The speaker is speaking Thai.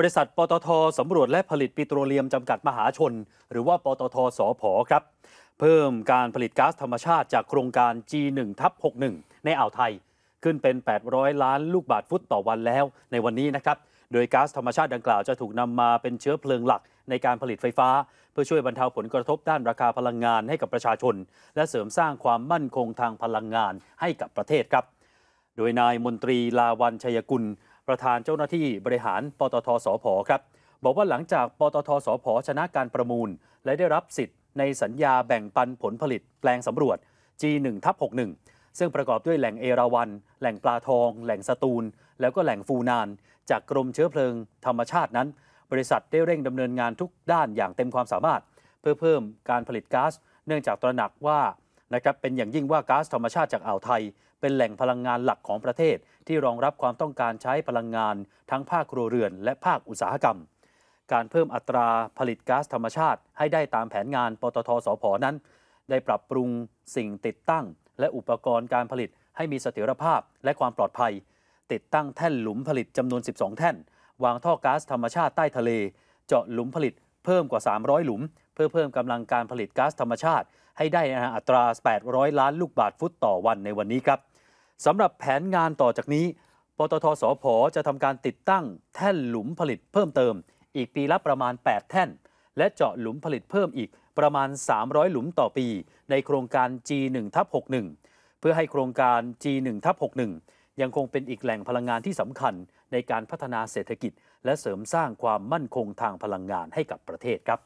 บริษัทปตทสำรวจและผลิตปิโตรเลียมจำกัดมหาชน หรือว่าปตทสอพอครับ เพิ่มการผลิตก๊าซธรรมชาติจากโครงการ G1 ทับ61ในอ่าวไทย ขึ้นเป็น 800 ล้านลูกบาทฟุตต่อวันแล้วในวันนี้นะครับ โดยก๊าซธรรมชาติดังกล่าวจะถูกนำมาเป็นเชื้อเพลิงหลักในการผลิตไฟฟ้า เพื่อช่วยบรรเทาผลกระทบด้านราคาพลังงานให้กับประชาชน และเสริมสร้างความมั่นคงทางพลังงานให้กับประเทศครับ โดยนายมนตรีลาวันชัยกุลประธานเจ้าหน้าที่บริหารปตทสพ ครับ บอกว่าหลังจากปตทสพ ชนะการประมูล และได้รับสิทธิ์ในสัญญาแบ่งปันผลผลิตแปลงสำรวจ G1 ทับ61ซึ่งประกอบด้วยแหล่งเอราวันแหล่งปลาทอง แหล่งสตูล แล้วก็แหล่งฟูนาน จากกรมเชื้อเพลิงธรรมชาตินั้น บริษัทได้เร่งดำเนินงานทุกด้านอย่างเต็มความสามารถ เพื่อเพิ่มการผลิตก๊าซเนื่องจากตระหนักว่านะครับเป็นอย่างยิ่งว่าก๊าซธรรมชาติจากอ่าวไทย เป็นแหล่งพลังงานหลักของประเทศ ที่รองรับความต้องการใช้พลังงาน ทั้งภาคครัวเรือนและภาคอุตสาหกรรม การเพิ่มอัตราผลิตก๊าซธรรมชาติ ให้ได้ตามแผนงานปตทสพนั้น ได้ปรับปรุงสิ่งติดตั้ง และอุปกรณ์การผลิตให้มีเสถียรภาพ และความปลอดภัย ติดตั้งแท่นหลุมผลิตจำนวน 12 แท่น วางท่อก๊าซธรรมชาติใต้ทะเล เจาะหลุมผลิต เพิ่มกว่า 300 หลุมพื่อเพิ่มกำลังการผลิตก๊าซธรรมชาติ ให้ได้อัตรา 800 ล้านลูกบาทฟุตต่อวันในวันนี้ครับสำหรับแผนงานต่อจากนี้ปตทสพจะทำการติดตั้งแท่นหลุมผลิตเพิ่มเติม อีกปีละประมาณ 8 แท่น และเจาะหลุมผลิตเพิ่มอีกประมาณ 300 หลุมต่อปี ในโครงการ G1 ทับ61 เพื่อให้โครงการ G1 ทับ61 ยังคงเป็นอีกแหล่งพลังงานที่สำคัญในการพัฒนาเศรษฐกิจ และเสริมสร้างความมั่นคงทางพลังงานให้กับประเทศครับ